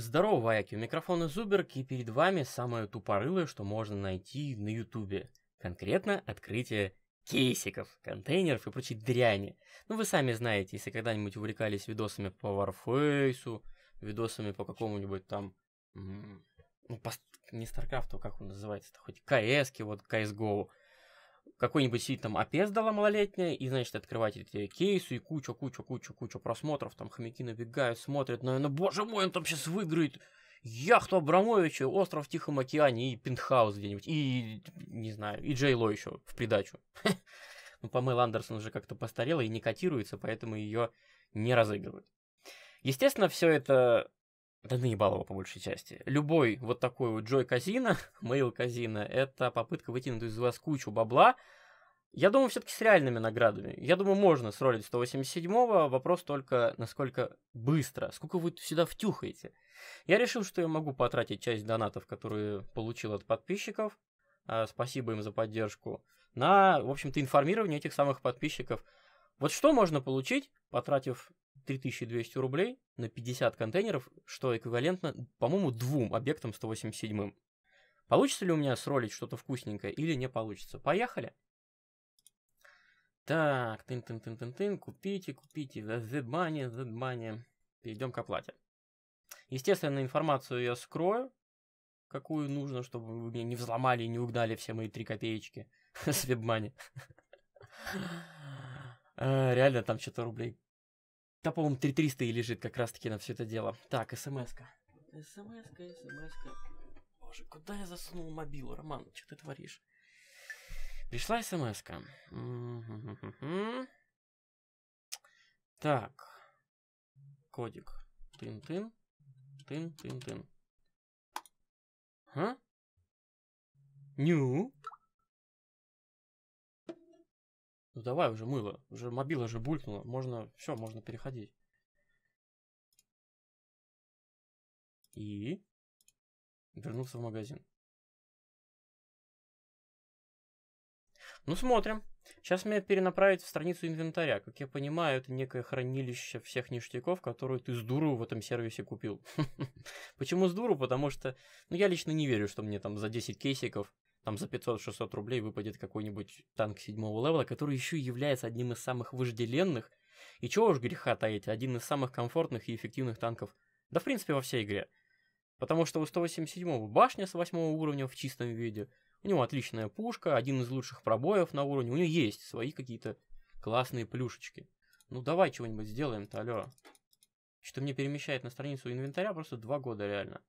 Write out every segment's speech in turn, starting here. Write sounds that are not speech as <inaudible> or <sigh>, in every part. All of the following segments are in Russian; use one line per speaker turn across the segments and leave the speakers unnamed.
Здорово, вояки, у микрофона Зуберг, и перед вами самое тупорылое, что можно найти на ютубе. Конкретно открытие кейсиков, контейнеров и прочей дряни. Ну вы сами знаете, если когда-нибудь увлекались видосами по Warface, видосами по какому-нибудь там... Ну, по, не StarCraft, а как он называется-то, хоть CS, вот CSGO, какой-нибудь сидит там опездала малолетняя, и, значит, открывать эти кейсы, и куча, куча, куча, куча просмотров, там хомяки набегают, смотрят, наверное, ну, ну, боже мой, он там сейчас выиграет яхту Абрамовича, остров в Тихом океане, и пентхаус где-нибудь, и, не знаю, и Джей Ло еще в придачу. <laughs> Ну, Памел Андерсон уже как-то постарела и не котируется, поэтому ее не разыгрывают. Естественно, все это да наебал его по большей части. Любой вот такой вот Джой Казина, Мейл Казина, это попытка вытянуть из вас кучу бабла. Я думаю, все-таки с реальными наградами. Я думаю, можно сролить 187-го. Вопрос только, насколько быстро, сколько вы сюда втюхаете. Я решил, что я могу потратить часть донатов, которые получил от подписчиков. А, спасибо им за поддержку. На, в общем-то, информирование этих самых подписчиков. Вот что можно получить, потратив 3200 рублей на 50 контейнеров, что эквивалентно, по-моему, двум объектам 187. Получится ли у меня сролить что-то вкусненькое или не получится? Поехали! Так, тын тын тын тын тын купите, купите, the money, the money. Перейдем к оплате. Естественно, информацию я скрою, какую нужно, чтобы вы меня не взломали и не угнали все мои три копеечки с <laughs> вебмани. <laughs> А, реально там что-то рублей да, по-моему, 3300 и лежит как раз-таки на все это дело. Так, смс-ка. Смс-ка, смс-ка. Боже, куда я засунул мобилу, Роман? Что ты творишь? Пришла смс-ка. Так. Кодик. Тын-тын. Тын-тын-тын. А? Ню. Ну давай уже мыло, уже мобила же булькнула, можно, все, можно переходить. И вернулся в магазин. Ну смотрим. Сейчас меня перенаправить в страницу инвентаря. Как я понимаю, это некое хранилище всех ништяков, которые ты с дуру в этом сервисе купил. <laughs> Почему с дуру? Потому что, ну, я лично не верю, что мне там за 10 кейсиков там за 500-600 рублей выпадет какой-нибудь танк седьмого левела, который еще является одним из самых вожделенных, и чего уж греха таить, один из самых комфортных и эффективных танков, да в принципе во всей игре. Потому что у 187-го башня с 8 уровня в чистом виде, у него отличная пушка, один из лучших пробоев на уровне, у него есть свои какие-то классные плюшечки. Ну давай чего-нибудь сделаем-то, алло. Что то мне перемещает на страницу инвентаря просто два года реально.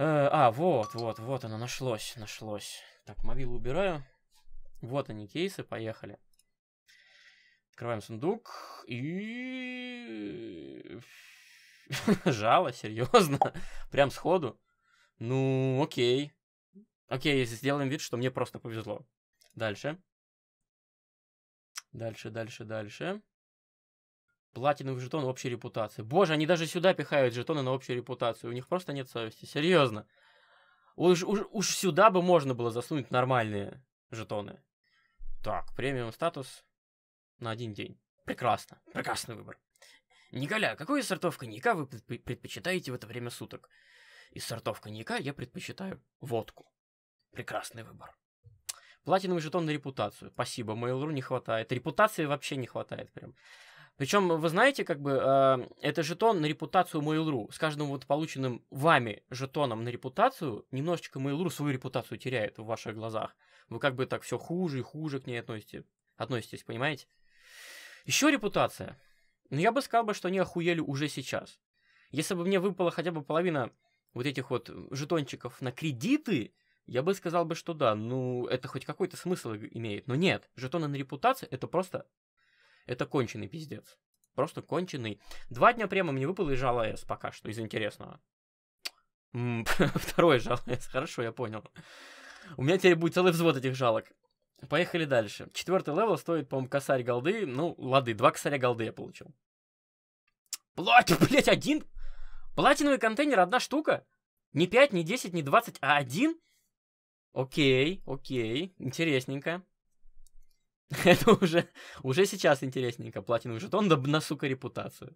Э, а, вот, вот, вот оно, нашлось, нашлось. Так, мобилу убираю. Вот они, кейсы, поехали. Открываем сундук и... <laughs> Жало, серьезно? Прям сходу? Ну, окей. Окей, если сделаем вид, что мне просто повезло. Дальше. Дальше, дальше, дальше платиновых жетонов общей репутации. Боже, они даже сюда пихают жетоны на общую репутацию. У них просто нет совести. Серьезно. Уж, уж, уж сюда бы можно было засунуть нормальные жетоны. Так, премиум статус на один день. Прекрасно. Прекрасный выбор. Николя, какую из сортов коньяка вы предпочитаете в это время суток? Из сортов коньяка я предпочитаю водку. Прекрасный выбор. Платиновый жетон на репутацию. Спасибо, Mail.ru не хватает. Репутации вообще не хватает прям. Причем, вы знаете, как бы, э, это жетон на репутацию Mail.ru. С каждым вот полученным вами жетоном на репутацию, немножечко Mail.ru свою репутацию теряет в ваших глазах. Вы как бы так все хуже и хуже к ней относите, относитесь, понимаете? Еще репутация. Но ну, я бы сказал, бы, что они охуели уже сейчас. Если бы мне выпала хотя бы половина вот этих вот жетончиков на кредиты, я бы сказал бы, что да, ну это хоть какой-то смысл имеет. Но нет, жетоны на репутацию это просто это конченый пиздец. Просто конченый. Два дня прямо мне выпало и жалость пока что, из интересного. <laughs> Второй жалость. Хорошо, я понял. У меня теперь будет целый взвод этих жалок. Поехали дальше. Четвертый левел стоит, по-моему, косарь голды. Ну, лады, два косаря голды я получил. Платин, <laughs> блять, один? Платиновый контейнер одна штука? Не 5, не 10, не 20, а один? Окей, окей, интересненько. <laughs> Это уже, уже сейчас интересненько. Платиновый жетон, да на, сука, репутацию.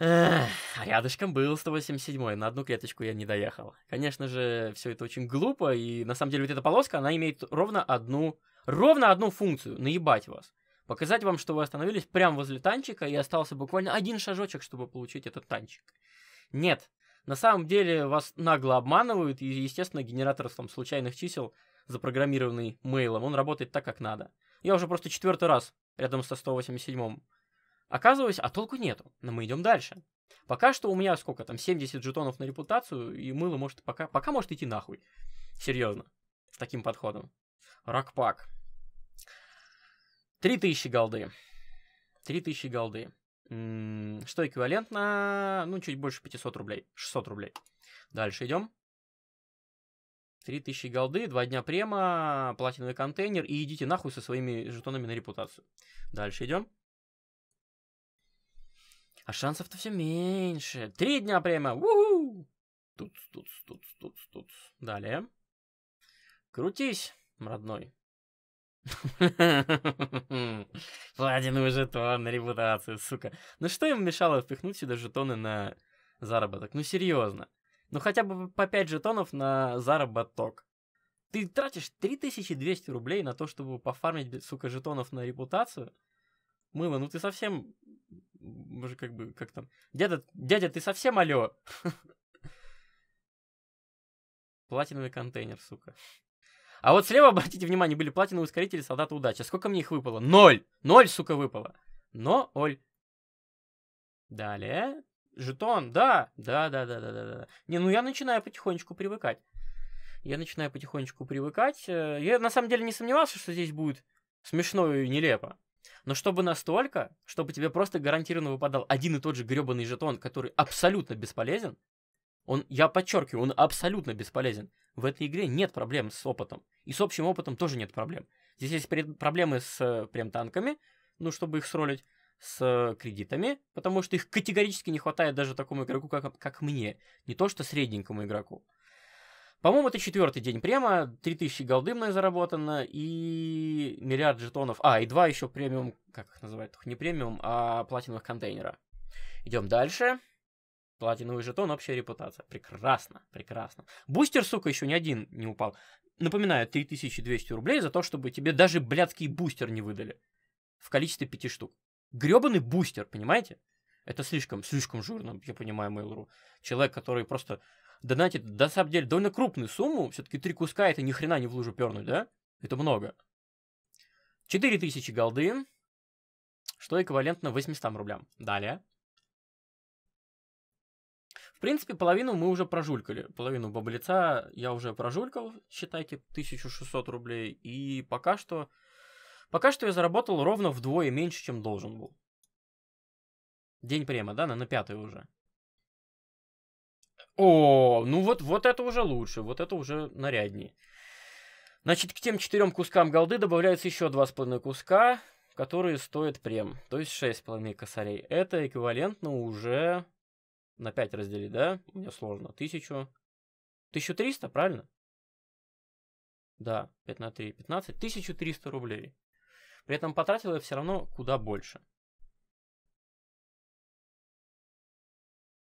Эх, а рядышком был 187 на одну клеточку я не доехал. Конечно же, все это очень глупо, и на самом деле вот эта полоска, она имеет ровно одну, ровно одну функцию, наебать вас. Показать вам, что вы остановились прямо возле танчика, и остался буквально один шажочек, чтобы получить этот танчик. Нет, на самом деле вас нагло обманывают, и, естественно, генератор там случайных чисел запрограммированный мейлом, он работает так, как надо. Я уже просто четвертый раз рядом со 187-м оказываюсь, а толку нету, но мы идем дальше. Пока что у меня сколько там, 70 жетонов на репутацию, и мыло может пока, пока может идти нахуй. Серьезно, с таким подходом. Ракпак. 3000 голды. 3000 голды. М-м, что эквивалентно, ну, чуть больше 500 рублей, 600 рублей. Дальше идем. 3000 голды, 2 дня према, платиновый контейнер и идите нахуй со своими жетонами на репутацию. Дальше идем. А шансов-то все меньше. Три дня према. Уху! Тут, тут, тут, тут, тут. Далее. Крутись, родной. <laughs> Платиновый жетон на репутацию, сука. Ну что им мешало впихнуть сюда жетоны на заработок? Ну серьезно ну хотя бы по 5 жетонов на заработок. Ты тратишь 3200 рублей на то, чтобы пофармить, сука, жетонов на репутацию? Мыло, ну ты совсем... Может, как бы, как там... Дядя, дядя ты совсем алё? <laughs> Платиновый контейнер, сука. А вот слева, <laughs> обратите внимание, были платиновые ускорители солдата удачи. Сколько мне их выпало? Ноль! Ноль, сука, выпало. Но, Оль. Далее. Жетон, да, да, да, да, да, да, да. Не, ну я начинаю потихонечку привыкать. Я начинаю потихонечку привыкать. Э, я на самом деле не сомневался, что здесь будет смешно и нелепо. Но чтобы настолько, чтобы тебе просто гарантированно выпадал один и тот же гребаный жетон, который абсолютно бесполезен, он, я подчеркиваю, он абсолютно бесполезен. В этой игре нет проблем с опытом. И с общим опытом тоже нет проблем. Здесь есть проблемы с э, прям танками, ну, чтобы их сролить с кредитами, потому что их категорически не хватает даже такому игроку, как, как мне, не то что средненькому игроку. По-моему, это четвертый день прямо, 3000 голды мной заработано и миллиард жетонов. А, и два еще премиум, как их называют, не премиум, а платиновых контейнера. Идем дальше. Платиновый жетон, общая репутация. Прекрасно, прекрасно. Бустер, сука, еще ни один не упал. Напоминаю, 3200 рублей за то, чтобы тебе даже блядский бустер не выдали. В количестве пяти штук гребаный бустер, понимаете? Это слишком, слишком жирно, я понимаю, Mail.ru. Человек, который просто донатит, на да, самом деле, довольно крупную сумму, все-таки три куска, это ни хрена не в лужу пернуть, да? Это много. 4000 голды, что эквивалентно 800 рублям. Далее. В принципе, половину мы уже прожулькали. Половину баблица я уже прожулькал, считайте, 1600 рублей. И пока что Пока что я заработал ровно вдвое меньше, чем должен был. День према, да? На, на пятый уже. О, ну вот, вот это уже лучше, вот это уже наряднее. Значит, к тем четырем кускам голды добавляются еще два с половиной куска, которые стоят прем, то есть шесть с половиной косарей. Это эквивалентно уже на 5 разделить, да? Мне сложно. Тысячу. Тысячу триста, правильно? Да, 5 на 3, 15. 1300 рублей. При этом потратил я все равно куда больше.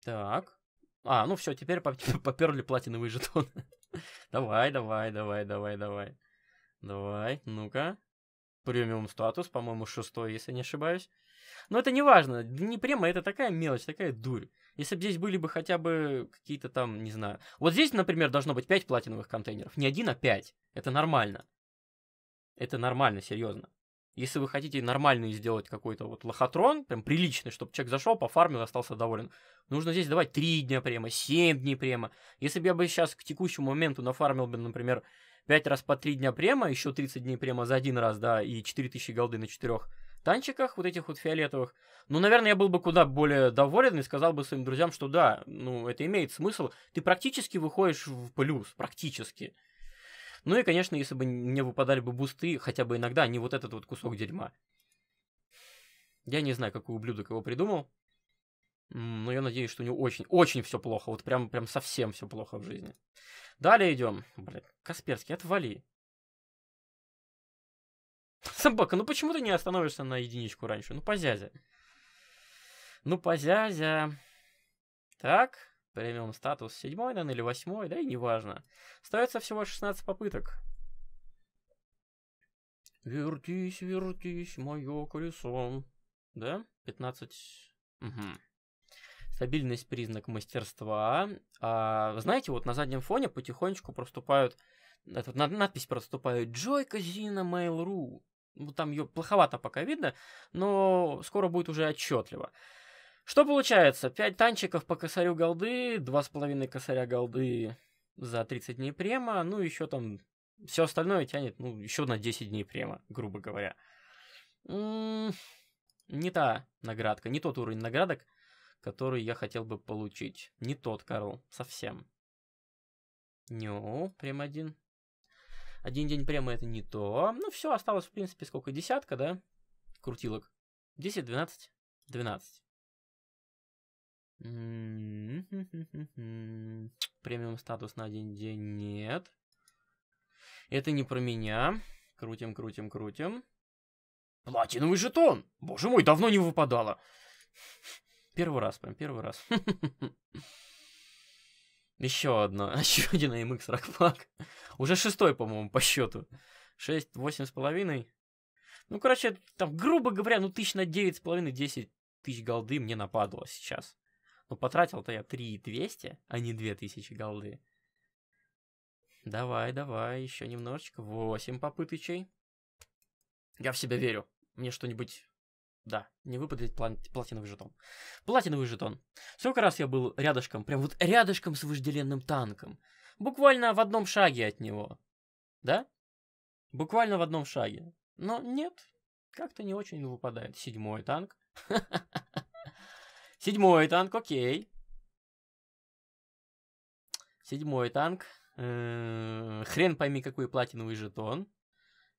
Так. А, ну все, теперь <laughs> поперли платиновые жетоны. <laughs> давай, давай, давай, давай, давай. Давай, ну-ка. Премиум статус, по-моему, шестой, если не ошибаюсь. Но это не важно. Не према, это такая мелочь, такая дурь. Если бы здесь были бы хотя бы какие-то там, не знаю. Вот здесь, например, должно быть 5 платиновых контейнеров. Не один, а 5. Это нормально. Это нормально, серьезно. Если вы хотите нормальный сделать какой-то вот лохотрон, прям приличный, чтобы человек зашел, пофармил и остался доволен, нужно здесь давать 3 дня према, 7 дней према. Если бы я бы сейчас к текущему моменту нафармил бы, например, 5 раз по 3 дня према, еще 30 дней према за один раз, да, и 4000 голды на 4 танчиках, вот этих вот фиолетовых, ну, наверное, я был бы куда более доволен и сказал бы своим друзьям, что да, ну, это имеет смысл. Ты практически выходишь в плюс, практически. Ну и, конечно, если бы мне выпадали бы бусты, хотя бы иногда, не вот этот вот кусок дерьма. Я не знаю, какой ублюдок его придумал, но я надеюсь, что у него очень, очень все плохо, вот прям, прям совсем все плохо в жизни. Далее идем. Блин, Касперский, отвали. Собака, ну почему ты не остановишься на единичку раньше? Ну, позязя. Ну, позязя. Так, премиум статус, седьмой, наверное, или восьмой, да и неважно. Остается всего 16 попыток. Вертись, вертись, мое колесо. Да? 15. Угу. Стабильность признак мастерства. А, знаете, вот на заднем фоне потихонечку проступают это, над, надпись проступает Joy Casino Mail.ru. Ну, там ее плоховато пока видно, но скоро будет уже отчетливо. Что получается? 5 танчиков по косарю голды, 2,5 косаря голды за 30 дней према, ну еще там все остальное тянет, ну, еще на 10 дней према, грубо говоря. не та наградка, не тот уровень наградок, который я хотел бы получить. Не тот, Карл, совсем. Ню, прем один. Один день према это не то. Ну, все, осталось, в принципе, сколько? Десятка, да? Крутилок. 10, 12, 12. Премиум статус на один день нет. Это не про меня. Крутим, крутим, крутим. Платиновый жетон! Боже мой, давно не выпадало. Первый раз, прям первый раз. <laughs> Еще одно. <laughs> Еще один AMX Ракпак. Уже шестой, по-моему, по счету. Шесть, восемь с половиной. Ну, короче, там, грубо говоря, ну, тысяч на девять с половиной, десять тысяч голды мне нападало сейчас. Но ну, потратил-то я 3200, а не 2000 голды. Давай, давай, еще немножечко. 8 попыточей. Я в себя верю. Мне что-нибудь... Да, не выпадет платиновый жетон. Платиновый жетон. Сколько раз я был рядышком, прям вот рядышком с вожделенным танком. Буквально в одном шаге от него. Да? Буквально в одном шаге. Но нет, как-то не очень выпадает. Седьмой танк. <laughs> Седьмой танк, окей. Седьмой танк. Э, хрен пойми, какой платиновый жетон.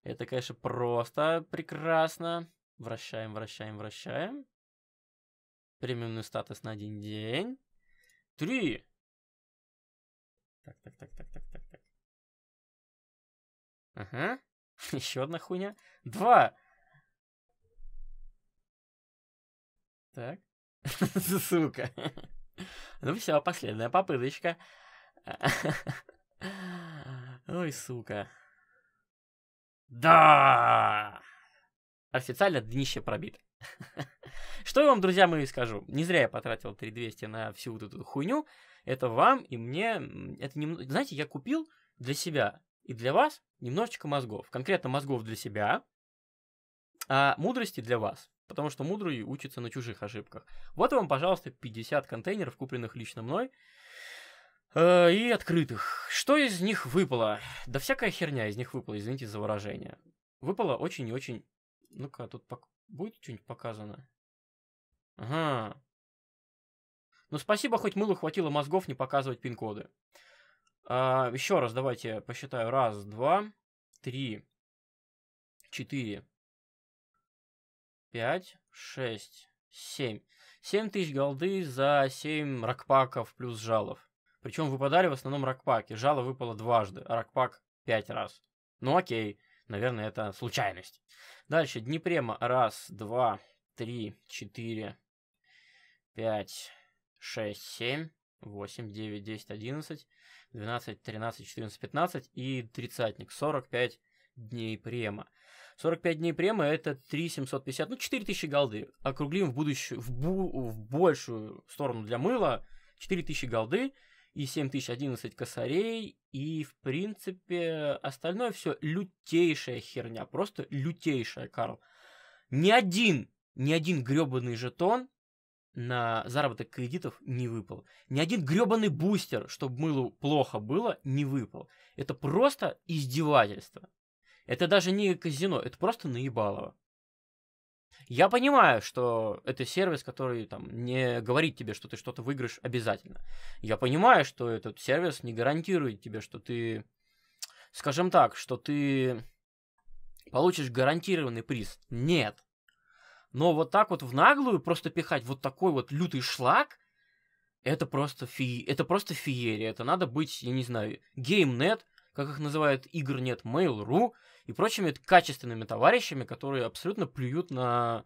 Это, конечно, просто прекрасно. Вращаем, вращаем, вращаем. Премиумный статус на один день. Три. Так, так, так, так, так, так, так. Ага. <laughs> Еще одна хуйня. Два. Так. <laughs> Сука. Ну все, последняя попыточка. Ой, сука. Да! Официально днище пробит. Что я вам, друзья мои, скажу? Не зря я потратил 3200 на всю вот эту хуйню. Это вам и мне... Это не... Знаете, я купил для себя и для вас немножечко мозгов. Конкретно мозгов для себя, а мудрости для вас потому что мудрый учится на чужих ошибках. Вот вам, пожалуйста, 50 контейнеров, купленных лично мной, э, и открытых. Что из них выпало? Да всякая херня из них выпала, извините за выражение. Выпало очень и очень... Ну-ка, тут пок... будет что-нибудь показано? Ага. Ну, спасибо, хоть мыло хватило мозгов не показывать пин-коды. А, еще раз давайте посчитаю. Раз, два, три, четыре, 5, 6, 7. 7 тысяч голды за 7 ракпаков плюс жалов. Причем выпадали в основном ракпаки. Жало выпало дважды, а ракпак 5 раз. Ну окей, наверное, это случайность. Дальше, Днепрема. Раз, два, три, четыре, пять, шесть, семь, восемь, девять, десять, одиннадцать, двенадцать, тринадцать, четырнадцать, пятнадцать и тридцатник. Сорок пять дней према. 45 дней према это 3750, ну 4000 голды. Округлим в будущую, в, бу, в большую сторону для мыла 4000 голды и 7011 косарей, и, в принципе, остальное все лютейшая херня, просто лютейшая, Карл. Ни один, ни один гребаный жетон на заработок кредитов не выпал. Ни один гребаный бустер, чтобы мылу плохо было, не выпал. Это просто издевательство. Это даже не казино, это просто наебалово. Я понимаю, что это сервис, который там не говорит тебе, что ты что-то выиграешь обязательно. Я понимаю, что этот сервис не гарантирует тебе, что ты, скажем так, что ты получишь гарантированный приз. Нет. Но вот так вот в наглую просто пихать вот такой вот лютый шлак, это просто фи... это просто феерия. Это надо быть, я не знаю, геймнет, как их называют, игр нет, Mail.ru и прочими качественными товарищами, которые абсолютно плюют на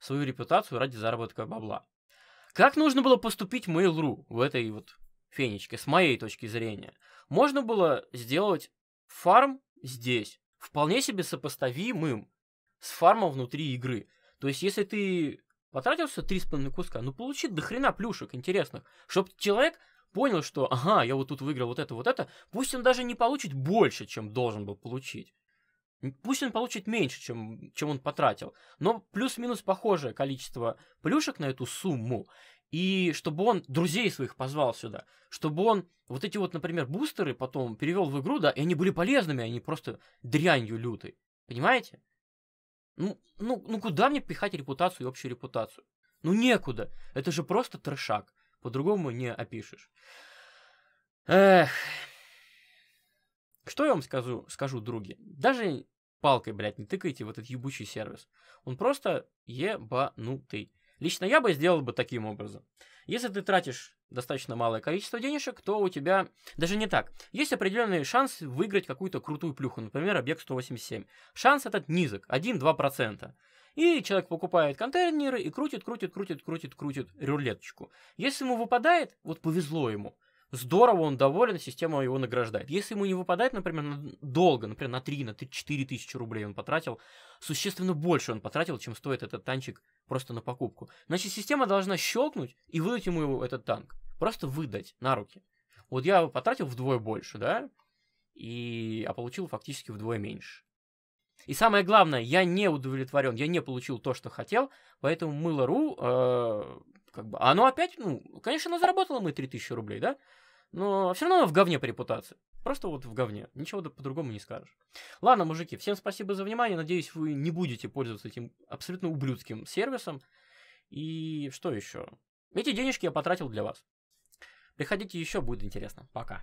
свою репутацию ради заработка бабла. Как нужно было поступить Mail.ru в этой вот фенечке, с моей точки зрения? Можно было сделать фарм здесь, вполне себе сопоставимым с фармом внутри игры. То есть, если ты потратил все 3,5 куска, ну получи до хрена плюшек интересных, чтобы человек понял, что, ага, я вот тут выиграл вот это, вот это, пусть он даже не получит больше, чем должен был получить. Пусть он получит меньше, чем, чем он потратил, но плюс-минус похожее количество плюшек на эту сумму. И чтобы он друзей своих позвал сюда, чтобы он вот эти вот, например, бустеры потом перевел в игру, да, и они были полезными, а не просто дрянью лютой. Понимаете? Ну, ну, ну куда мне пихать репутацию и общую репутацию? Ну некуда. Это же просто трешак. По-другому не опишешь. Эх. Что я вам скажу, скажу, други? Даже палкой, блядь, не тыкайте в этот ебучий сервис. Он просто ебанутый. Лично я бы сделал бы таким образом. Если ты тратишь достаточно малое количество денежек, то у тебя... Даже не так. Есть определенный шанс выиграть какую-то крутую плюху, например, объект 187. Шанс этот низок, 1-2%. И человек покупает контейнеры и крутит, крутит, крутит, крутит, крутит рулеточку. Если ему выпадает, вот повезло ему, здорово, он доволен, система его награждает. Если ему не выпадает, например, на долго, например, на 3, на 3, 4 тысячи рублей он потратил, существенно больше он потратил, чем стоит этот танчик просто на покупку. Значит, система должна щелкнуть и выдать ему его, этот танк. Просто выдать на руки. Вот я потратил вдвое больше, да, и, а получил фактически вдвое меньше. И самое главное, я не удовлетворен, я не получил то, что хотел, поэтому мыло.ру, э, как бы, а оно опять, ну, конечно, оно заработало мы 3000 рублей, да, но все равно оно в говне по репутации. Просто вот в говне. Ничего по-другому не скажешь. Ладно, мужики, всем спасибо за внимание. Надеюсь, вы не будете пользоваться этим абсолютно ублюдским сервисом. И что еще? Эти денежки я потратил для вас. Приходите еще, будет интересно. Пока.